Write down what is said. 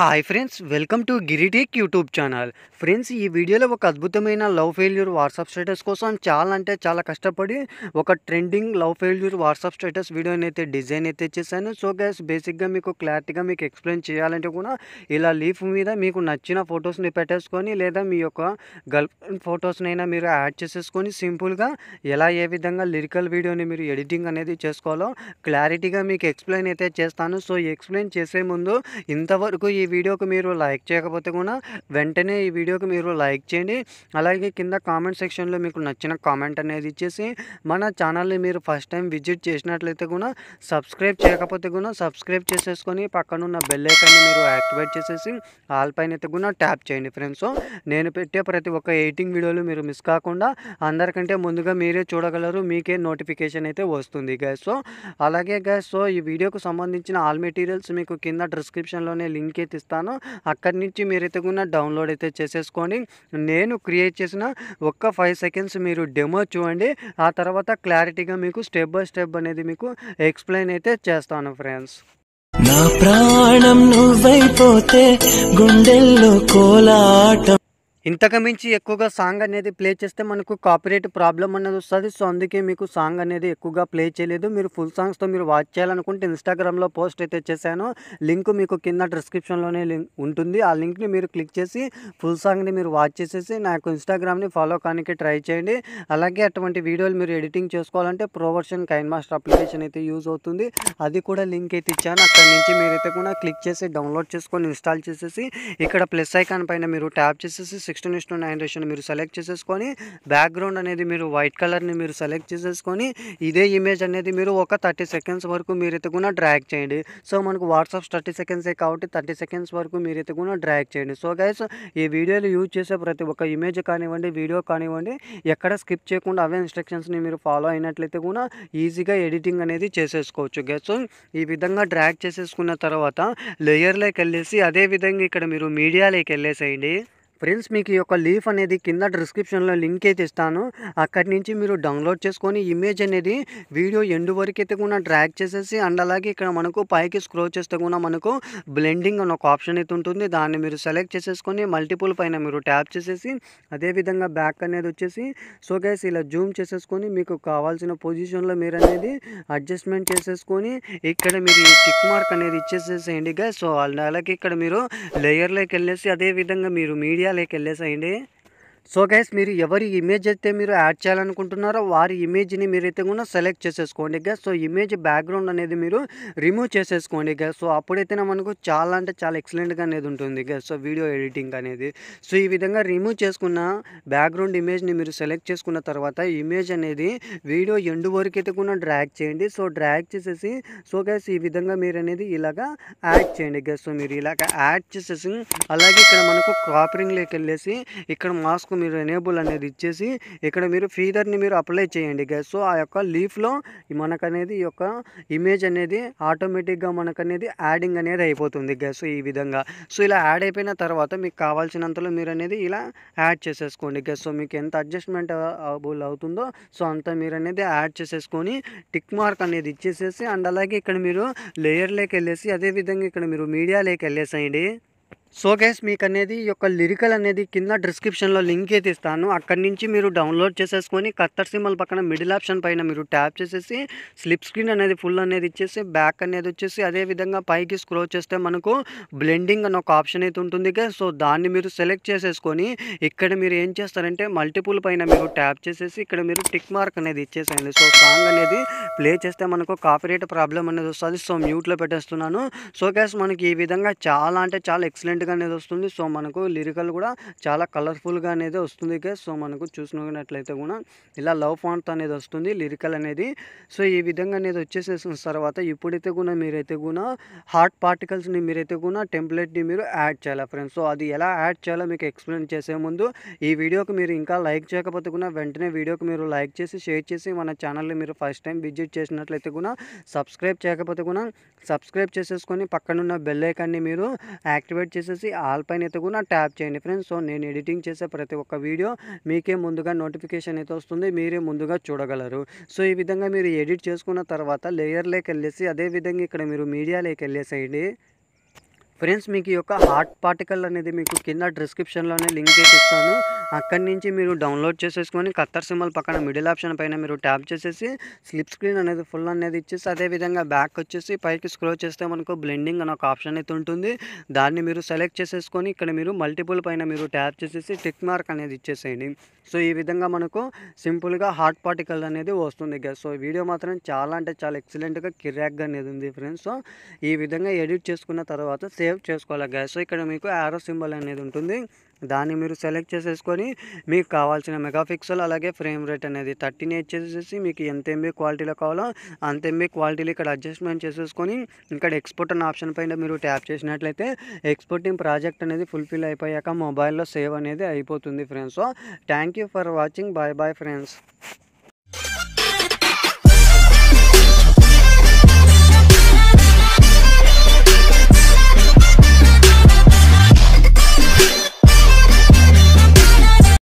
hi friends welcome to గిరిటేక్ YouTube channel friends ఈ వీడియోలో ఒక అద్భుతమైన లవ్ ఫెయిల్యూర్ వాట్సాప్ స్టేటస్ కోసం చాలా అంటే చాలా కష్టపడి ఒక trending love failure WhatsApp status వీడియోని అయితే డిజైన్ అయితే చేశాను సో గ్యాస్ బేసిక్గా మీకు క్లారిటీగా మీకు ఎక్స్ప్లెయిన్ చేయాలంటే కూడా ఇలా లీఫ్ మీద మీకు నచ్చిన ఫొటోస్ని పెట్టేసుకొని లేదా మీ యొక్క గర్ల్ ఫొటోస్నైనా మీరు యాడ్ చేసేసుకొని సింపుల్గా ఎలా ఏ విధంగా లిరికల్ వీడియోని మీరు ఎడిటింగ్ అనేది చేసుకోవాలో క్లారిటీగా మీకు ఎక్స్ప్లెయిన్ అయితే చేస్తాను సో ఎక్స్ప్లెయిన్ చేసే ముందు ఇంతవరకు ఈ వీడియోకి మీరు లైక్ చేయకపోతే కూడా వెంటనే ఈ వీడియోకి మీరు లైక్ చేయండి అలాగే కింద కామెంట్ సెక్షన్లో మీకు నచ్చిన కామెంట్ అనేది ఇచ్చేసి మన ఛానల్ని మీరు ఫస్ట్ టైం విజిట్ చేసినట్లయితే కూడా సబ్స్క్రైబ్ చేయకపోతే కూడా సబ్స్క్రైబ్ చేసేసుకొని పక్కన ఉన్న బెల్ ఐకాన్ని మీరు యాక్టివేట్ చేసేసి ఆల్ పైన అయితే కూడా ట్యాప్ చేయండి ఫ్రెండ్స్ నేను పెట్టే ప్రతి ఒక్క ఎయిటింగ్ వీడియోలు మీరు మిస్ కాకుండా అందరికంటే ముందుగా మీరే చూడగలరు మీకే నోటిఫికేషన్ అయితే వస్తుంది గ్యాస్ సో అలాగే గ్యాస్ సో ఈ వీడియోకు సంబంధించిన ఆల్ మెటీరియల్స్ మీకు కింద డిస్క్రిప్షన్లోనే లింక్ అయితే ఇస్తాను అక్కడి నుంచి అయితే కూడా డౌన్లోడ్ అయితే చేసేసుకోండి నేను క్రియేట్ చేసిన ఒక్క ఫైవ్ సెకండ్స్ మీరు డెమో చూడండి ఆ తర్వాత క్లారిటీగా మీకు స్టెప్ బై స్టెప్ అనేది మీకు ఎక్స్ప్లెయిన్ అయితే చేస్తాను ఫ్రెండ్స్ నా ప్రాణం నువ్వైపోతే గుండెల్లో కోలాట ఇంతకు మించి ఎక్కువగా సాంగ్ అనేది ప్లే చేస్తే మనకు కాపీరేట్ ప్రాబ్లం అనేది వస్తుంది సో అందుకే మీకు సాంగ్ అనేది ఎక్కువగా ప్లే చేయలేదు మీరు ఫుల్ సాంగ్స్తో మీరు వాచ్ చేయాలనుకుంటే ఇన్స్టాగ్రామ్లో పోస్ట్ అయితే చేశాను లింక్ మీకు కింద డిస్క్రిప్షన్లోనే లింక్ ఉంటుంది ఆ లింక్ని మీరు క్లిక్ చేసి ఫుల్ సాంగ్ని మీరు వాచ్ చేసేసి నా యొక్క ఇన్స్టాగ్రామ్ని ఫాలో కానికి ట్రై చేయండి అలాగే అటువంటి వీడియోలు మీరు ఎడిటింగ్ చేసుకోవాలంటే ప్రోవర్షన్ కైన్ మాస్టర్ అప్లికేషన్ అయితే యూజ్ అవుతుంది అది కూడా లింక్ అయితే ఇచ్చాను అక్కడ నుంచి మీరైతే కూడా క్లిక్ చేసి డౌన్లోడ్ చేసుకొని ఇన్స్టాల్ చేసేసి ఇక్కడ ప్లస్ ఐకాన్ పైన మీరు ట్యాప్ చేసేసి నెక్స్ట్ నెక్స్ట్ నైన్ రేషన్ మీరు సెలెక్ట్ చేసేసుకొని బ్యాక్గ్రౌండ్ అనేది మీరు వైట్ కలర్ని మీరు సెలెక్ట్ చేసేసుకొని ఇదే ఇమేజ్ అనేది మీరు ఒక థర్టీ సెకండ్స్ వరకు మీరు ఎత్తుకున్న డ్రాక్ చేయండి సో మనకు వాట్సాప్ థర్టీ సెకండ్సే కాబట్టి థర్టీ సెకండ్స్ వరకు మీరు ఎత్తుకున్న డ్రాక్ చేయండి సో గైస్ ఈ వీడియోలు యూజ్ చేసే ప్రతి ఒక్క ఇమేజ్ కానివ్వండి వీడియో కానివ్వండి ఎక్కడ స్కిప్ చేయకుండా అవే ఇన్స్ట్రక్షన్స్ని మీరు ఫాలో అయినట్లయితే కూడా ఈజీగా ఎడిటింగ్ అనేది చేసేసుకోవచ్చు గైస్ ఈ విధంగా డ్రాక్ చేసేసుకున్న తర్వాత లేయర్లోకి వెళ్ళేసి అదేవిధంగా ఇక్కడ మీరు మీడియాలోకి వెళ్ళేసేయండి ఫ్రెండ్స్ మీకు ఈ యొక్క లీఫ్ అనేది కింద డిస్క్రిప్షన్లో లింక్ అయితే ఇస్తాను అక్కడి నుంచి మీరు డౌన్లోడ్ చేసుకొని ఇమేజ్ అనేది వీడియో ఎండు వరకు అయితే కూడా డ్రాక్ చేసేసి అండ్ అలాగే ఇక్కడ మనకు పైకి స్క్రోల్ చేస్తే కూడా మనకు బ్లెండింగ్ అని ఒక ఆప్షన్ అయితే ఉంటుంది దాన్ని మీరు సెలెక్ట్ చేసేసుకొని మల్టిపుల్ పైన మీరు ట్యాప్ చేసేసి అదేవిధంగా బ్యాక్ అనేది వచ్చేసి సో గైస్ ఇలా జూమ్ చేసేసుకొని మీకు కావాల్సిన పొజిషన్లో మీరు అనేది అడ్జస్ట్మెంట్ చేసేసుకొని ఇక్కడ మీరు టిక్ మార్క్ అనేది ఇచ్చేసేసేయండి గైస్ సో అలాగే ఇక్కడ మీరు లేయర్లోకి వెళ్ళేసి అదేవిధంగా మీరు మీడియా ఇండియా ఉయ్యాలేకి వెళ్ళేసేయండి సో గైస్ మీరు ఎవరి ఇమేజ్ అయితే మీరు యాడ్ చేయాలనుకుంటున్నారో వారి ఇమేజ్ని మీరైతే కూడా సెలెక్ట్ చేసేసుకోండి గా సో ఇమేజ్ బ్యాక్గ్రౌండ్ అనేది మీరు రిమూవ్ చేసేసుకోండి గ్యాస్ సో అప్పుడైతే మనకు చాలా అంటే చాలా ఎక్సలెంట్గా అనేది ఉంటుంది గా సో వీడియో ఎడిటింగ్ అనేది సో ఈ విధంగా రిమూవ్ చేసుకున్న బ్యాక్గ్రౌండ్ ఇమేజ్ని మీరు సెలెక్ట్ చేసుకున్న తర్వాత ఇమేజ్ అనేది వీడియో ఎండు వరకు అయితే కూడా డ్రాక్ చేయండి సో డ్రాక్ చేసేసి సో గైస్ ఈ విధంగా మీరు అనేది ఇలాగా యాడ్ చేయండి గ్యాస్ సో మీరు ఇలాగ యాడ్ చేసేసి అలాగే ఇక్కడ మనకు క్రాపరింగ్లోకి వెళ్ళేసి ఇక్కడ మాస్క్ మీరు ఎనేబుల్ అనేది ఇచ్చేసి ఇక్కడ మీరు ఫీదర్ని మీరు అప్లై చేయండి గ్యాస్ సో ఆ యొక్క లీఫ్లో మనకనేది ఈ యొక్క ఇమేజ్ అనేది ఆటోమేటిక్గా మనకనేది యాడింగ్ అనేది అయిపోతుంది గ్యాస్ ఈ విధంగా సో ఇలా యాడ్ అయిపోయిన తర్వాత మీకు కావాల్సినంతలో మీరు అనేది ఇలా యాడ్ చేసేసుకోండి గ్యాస్ సో మీకు ఎంత అడ్జస్ట్మెంట్ అవబుల్ అవుతుందో సో అంత మీరు అనేది యాడ్ చేసేసుకొని టిక్ మార్క్ అనేది ఇచ్చేసేసి అండ్ అలాగే ఇక్కడ మీరు లేయర్లోకి వెళ్ళేసి అదేవిధంగా ఇక్కడ మీరు మీడియాలోకి వెళ్ళేసేయండి సో గైస్ మీకు అనేది ఈ యొక్క లిరికల్ అనేది కింద డిస్క్రిప్షన్లో లింక్ అయితే ఇస్తాను అక్కడి నుంచి మీరు డౌన్లోడ్ చేసేసుకొని కత్తర్ సింబల్ పక్కన మిడిల్ ఆప్షన్ పైన మీరు ట్యాప్ చేసేసి స్లిప్ స్క్రీన్ అనేది ఫుల్ అనేది ఇచ్చేసి బ్యాక్ అనేది వచ్చేసి అదేవిధంగా పైకి స్క్రో చేస్తే మనకు బ్లెండింగ్ అని ఒక ఆప్షన్ అయితే ఉంటుంది గైస్ సో దాన్ని మీరు సెలెక్ట్ చేసేసుకొని ఇక్కడ మీరు ఏం చేస్తారంటే మల్టిపుల్ పైన మీరు ట్యాప్ చేసేసి ఇక్కడ మీరు టిక్ మార్క్ అనేది ఇచ్చేసేయండి సో సాంగ్ అనేది ప్లే చేస్తే మనకు కాపీరేట్ ప్రాబ్లం అనేది వస్తుంది సో మ్యూట్లో పెట్టేస్తున్నాను సో గ్యాస్ మనకి ఈ విధంగా చాలా అంటే చాలా ఎక్సలెంట్ డిఫరెంట్గా అనేది వస్తుంది సో మనకు లిరికల్ కూడా చాలా కలర్ఫుల్గా అనేది వస్తుంది సో మనకు చూసినట్లయితే కూడా ఇలా లవ్ ఫాంట్ అనేది వస్తుంది లిరికల్ అనేది సో ఈ విధంగా అనేది వచ్చేసేసిన తర్వాత ఇప్పుడైతే కూడా మీరైతే కూడా హార్ట్ పార్టికల్స్ని మీరైతే కూడా టెంప్లెట్ని మీరు యాడ్ చేయాలి ఫ్రెండ్స్ సో అది ఎలా యాడ్ చేయాలో మీకు ఎక్స్ప్లెయిన్ చేసే ముందు ఈ వీడియోకి మీరు ఇంకా లైక్ చేయకపోతే కూడా వెంటనే వీడియోకి మీరు లైక్ చేసి షేర్ చేసి మన ఛానల్ని మీరు ఫస్ట్ టైం విజిట్ చేసినట్లయితే కూడా సబ్స్క్రైబ్ చేయకపోతే కూడా సబ్స్క్రైబ్ చేసేసుకొని పక్కనున్న బెల్ ఐకాన్ని మీరు యాక్టివేట్ చేసి చేసేసి ఆల్ పైన అయితే కూడా ట్యాప్ చేయండి ఫ్రెండ్స్ సో నేను ఎడిటింగ్ చేసే ప్రతి ఒక్క వీడియో మీకే ముందుగా నోటిఫికేషన్ అయితే వస్తుంది మీరే ముందుగా చూడగలరు సో ఈ విధంగా మీరు ఎడిట్ చేసుకున్న తర్వాత లేయర్లోకి వెళ్ళేసి అదేవిధంగా ఇక్కడ మీరు మీడియాలోకి వెళ్ళేసేయండి ఫ్రెండ్స్ మీకు యొక్క హాట్ పార్టికల్ అనేది మీకు కింద డిస్క్రిప్షన్లోనే లింక్ చేసి ఇస్తాను అక్కడి నుంచి మీరు డౌన్లోడ్ చేసేసుకొని కత్తర్ సిమ్మల్ పక్కన మిడిల్ ఆప్షన్ పైన మీరు ట్యాప్ చేసేసి స్లిప్ స్క్రీన్ అనేది ఫుల్ అనేది ఇచ్చేసి అదేవిధంగా బ్యాక్ వచ్చేసి పైకి స్క్రో చేస్తే మనకు బ్లెండింగ్ అని ఒక ఆప్షన్ అయితే ఉంటుంది దాన్ని మీరు సెలెక్ట్ చేసేసుకొని ఇక్కడ మీరు మల్టిపుల్ పైన మీరు ట్యాప్ చేసేసి టిక్ మార్క్ అనేది ఇచ్చేసేయండి సో ఈ విధంగా మనకు సింపుల్గా హాట్ పార్టికల్ అనేది వస్తుంది గ్యాస్ సో వీడియో మాత్రం చాలా అంటే చాలా ఎక్సలెంట్గా కిరాక్గా అనేది ఉంది ఫ్రెండ్స్ సో ఈ విధంగా ఎడిట్ చేసుకున్న తర్వాత సేవ్ చేసుకోవాలి గ్యాస్ సో ఇక్కడ మీకు ఆరో సింబల్ అనేది ఉంటుంది దాన్ని మీరు సెలెక్ట్ చేసేసుకొని మీకు కావాల్సిన మెగాపిక్సెల్ అలాగే ఫ్రేమ్ రేట్ అనేది థర్టీన్ చేసేసి మీకు ఎంత ఎంబీ క్వాలిటీలో కావాలో అంత ఎంబీ క్వాలిటీలో ఇక్కడ అడ్జస్ట్మెంట్ చేసేసుకొని ఇక్కడ ఎక్స్పోర్ట్ అన్న ఆప్షన్ పైన మీరు ట్యాప్ చేసినట్లయితే ఎక్స్పోర్టింగ్ ప్రాజెక్ట్ అనేది ఫుల్ఫిల్ అయిపోయాక మొబైల్లో సేవ్ అనేది అయిపోతుంది friends so thank for watching bye bye friends